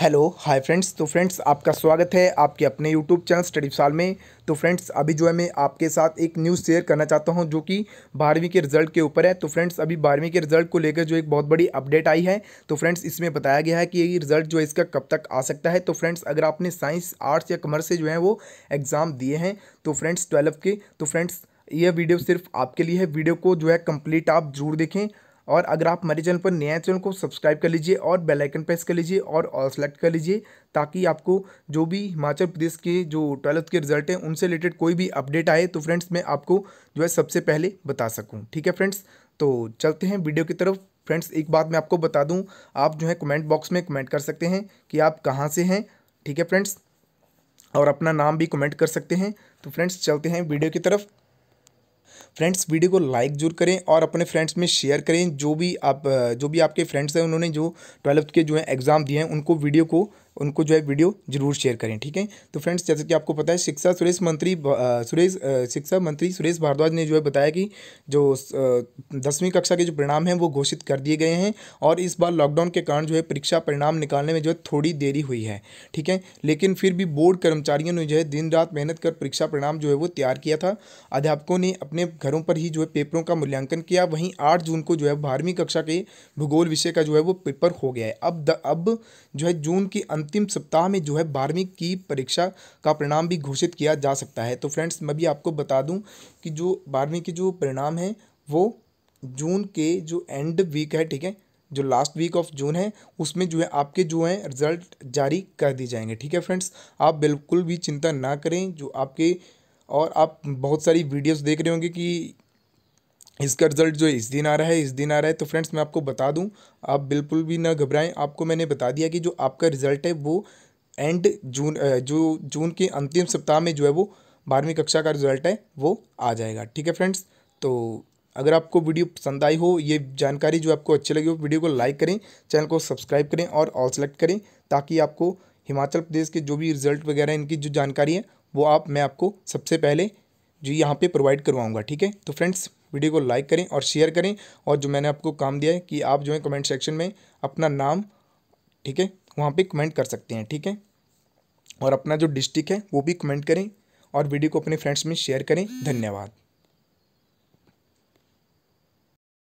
hello hi friends तो friends आपका स्वागत है आपके अपने यूट्यूब चैनल स्टडी साल में तो फ्रेंड्स अभी जो है मैं आपके साथ एक न्यूज़ शेयर करना चाहता हूं जो कि बारहवीं के रिजल्ट के ऊपर है तो फ्रेंड्स अभी बारहवीं के रिजल्ट को लेकर जो एक बहुत बड़ी अपडेट आई है तो फ्रेंड्स इसमें बताया गया है कि ये रिजल्ट जो है इसका कब तक आ सकता है तो फ्रेंड्स अगर आपने साइंस आर्ट्स या कमर्स से जो है वो एग्ज़ाम दिए हैं तो फ्रेंड्स ट्वेल्व के तो फ्रेंड्स यह वीडियो सिर्फ आपके लिए है वीडियो को जो है कम्प्लीट आप जरूर देखें और अगर आप हमारे चैनल पर नया चैनल तो को सब्सक्राइब कर लीजिए और बेल आइकन प्रेस कर लीजिए और ऑल सेलेक्ट कर लीजिए ताकि आपको जो भी हिमाचल प्रदेश के जो ट्वेल्थ के रिजल्ट हैं उनसे रिलेटेड कोई भी अपडेट आए तो फ्रेंड्स मैं आपको जो है सबसे पहले बता सकूँ ठीक है फ्रेंड्स तो चलते हैं वीडियो की तरफ फ्रेंड्स एक बात मैं आपको बता दूँ आप जो है कमेंट बॉक्स में कमेंट कर सकते हैं कि आप कहाँ से हैं ठीक है फ्रेंड्स और अपना नाम भी कमेंट कर सकते हैं तो फ्रेंड्स चलते हैं वीडियो की तरफ फ्रेंड्स वीडियो को लाइक जरूर करें और अपने फ्रेंड्स में शेयर करें जो भी आप जो भी आपके फ्रेंड्स हैं उन्होंने जो ट्वेल्थ के जो है एग्ज़ाम दिए हैं उनको वीडियो को उनको जो है वीडियो जरूर शेयर करें ठीक है तो फ्रेंड्स जैसे कि आपको पता है शिक्षा सुरेश मंत्री सुरेश शिक्षा मंत्री सुरेश भारद्वाज ने जो है बताया कि जो दसवीं कक्षा के जो परिणाम हैं वो घोषित कर दिए गए हैं और इस बार लॉकडाउन के कारण जो है परीक्षा परिणाम निकालने में जो है थोड़ी देरी हुई है ठीक है लेकिन फिर भी बोर्ड कर्मचारियों ने जो है दिन रात मेहनत कर परीक्षा परिणाम जो है वो तैयार किया था अध्यापकों ने अपने घरों पर ही जो है पेपरों का मूल्यांकन किया वहीं आठ जून को जो है बारहवीं कक्षा के भूगोल विषय का जो है वो पेपर हो गया है अब अब जो है जून की अंतिम सप्ताह में जो है बारहवीं की परीक्षा का परिणाम भी घोषित किया जा सकता है तो फ्रेंड्स मैं भी आपको बता दूं कि जो बारहवीं के जो परिणाम हैं वो जून के जो एंड वीक है ठीक है जो लास्ट वीक ऑफ जून है उसमें जो है आपके जो है रिजल्ट जारी कर दिए जाएंगे ठीक है फ्रेंड्स आप बिल्कुल भी चिंता ना करें जो आपके और आप बहुत सारी वीडियोस देख रहे होंगे कि इसका रिज़ल्ट जो इस दिन आ रहा है इस दिन आ रहा है तो फ्रेंड्स मैं आपको बता दूं आप बिल्कुल भी ना घबराएं आपको मैंने बता दिया कि जो आपका रिज़ल्ट है वो एंड जून जो जून के अंतिम सप्ताह में जो है वो बारहवीं कक्षा का रिज़ल्ट है वो आ जाएगा ठीक है फ्रेंड्स तो अगर आपको वीडियो पसंद आई हो ये जानकारी जो आपको अच्छी लगी हो वीडियो को लाइक करें चैनल को सब्सक्राइब करें और ऑल सेलेक्ट करें ताकि आपको हिमाचल प्रदेश के जो भी रिज़ल्ट वगैरह इनकी जो जानकारी है वो आप मैं आपको सबसे पहले जो यहाँ पे प्रोवाइड करवाऊँगा ठीक है तो फ्रेंड्स वीडियो को लाइक करें और शेयर करें और जो मैंने आपको काम दिया है कि आप जो है कमेंट सेक्शन में अपना नाम ठीक है वहाँ पे कमेंट कर सकते हैं ठीक है और अपना जो डिस्ट्रिक्ट है वो भी कमेंट करें और वीडियो को अपने फ्रेंड्स में शेयर करें धन्यवाद